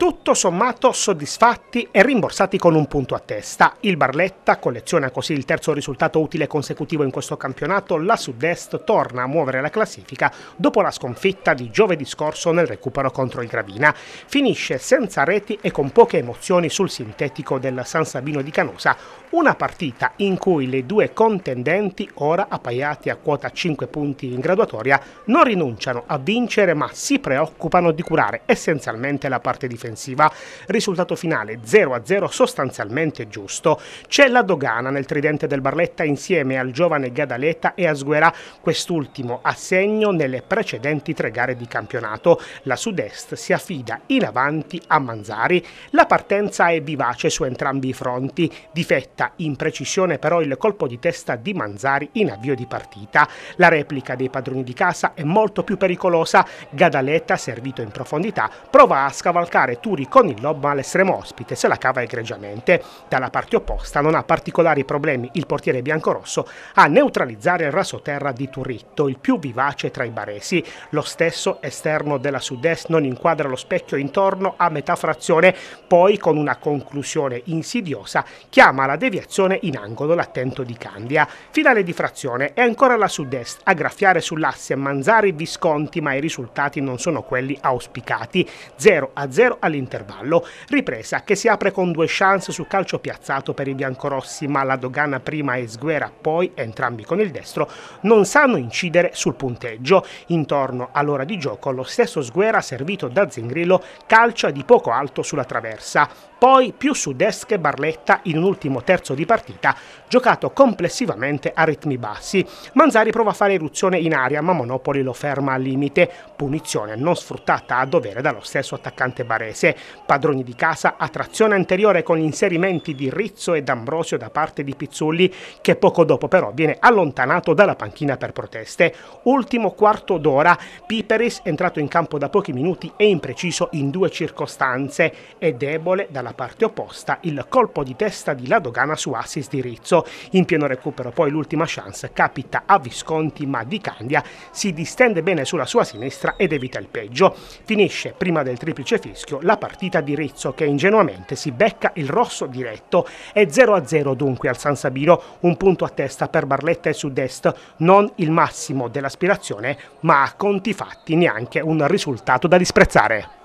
tutto sommato soddisfatti e rimborsati con un punto a testa. Il Barletta colleziona così il terzo risultato utile consecutivo in questo campionato, la Sud-Est torna a muovere la classifica dopo la sconfitta di giovedì scorso nel recupero contro il Gravina. Finisce senza reti e con poche emozioni sul sintetico del San Sabino di Canosa, una partita in cui le due contendenti, ora appaiate a quota 5 punti in graduatoria, non rinunciano a vincere ma si preoccupano di curare essenzialmente la parte difensiva difensiva. Risultato finale 0-0 sostanzialmente giusto. C'è la dogana nel tridente del Barletta insieme al giovane Gadaleta e Asguera, quest'ultimo a segno nelle precedenti tre gare di campionato. La sud-est si affida in avanti a Manzari. La partenza è vivace su entrambi i fronti, difetta in precisione però il colpo di testa di Manzari in avvio di partita. La replica dei padroni di casa è molto più pericolosa. Gadaleta, servito in profondità, prova a scavalcare Turi con il Lobban all'estremo ospite se la cava egregiamente. Dalla parte opposta non ha particolari problemi il portiere biancorosso a neutralizzare il raso terra di Turritto, il più vivace tra i baresi. Lo stesso esterno della sud-est non inquadra lo specchio intorno a metà frazione, poi con una conclusione insidiosa chiama la deviazione in angolo l'attento di Candia. Finale di frazione è ancora la sud-est a graffiare sull'asse Manzari-Visconti ma i risultati non sono quelli auspicati. 0 a 0 al all'intervallo. Ripresa che si apre con due chance su calcio piazzato per i biancorossi, ma la dogana prima e Sguera poi, entrambi con il destro, non sanno incidere sul punteggio. Intorno all'ora di gioco lo stesso Sguera servito da Zingrillo calcia di poco alto sulla traversa. Poi più su Desk e Barletta in un ultimo terzo di partita, giocato complessivamente a ritmi bassi. Manzari prova a fare irruzione in aria, ma Monopoli lo ferma al limite. Punizione non sfruttata a dovere dallo stesso attaccante Baresi. Varese. Padroni di casa a trazione anteriore con gli inserimenti di Rizzo e D'Ambrosio da parte di Pizzulli che poco dopo però viene allontanato dalla panchina per proteste. Ultimo quarto d'ora, Piperis entrato in campo da pochi minuti e impreciso in due circostanze e debole dalla parte opposta il colpo di testa di Ladogana su assist di Rizzo. In pieno recupero poi l'ultima chance capita a Visconti ma Di Candia si distende bene sulla sua sinistra ed evita il peggio. Finisce prima del triplice fischio la la partita di Rizzo che ingenuamente si becca il rosso diretto. e 0-0 dunque al San Sabino, un punto a testa per Barletta e Sud-Est, non il massimo dell'aspirazione, ma a conti fatti neanche un risultato da disprezzare.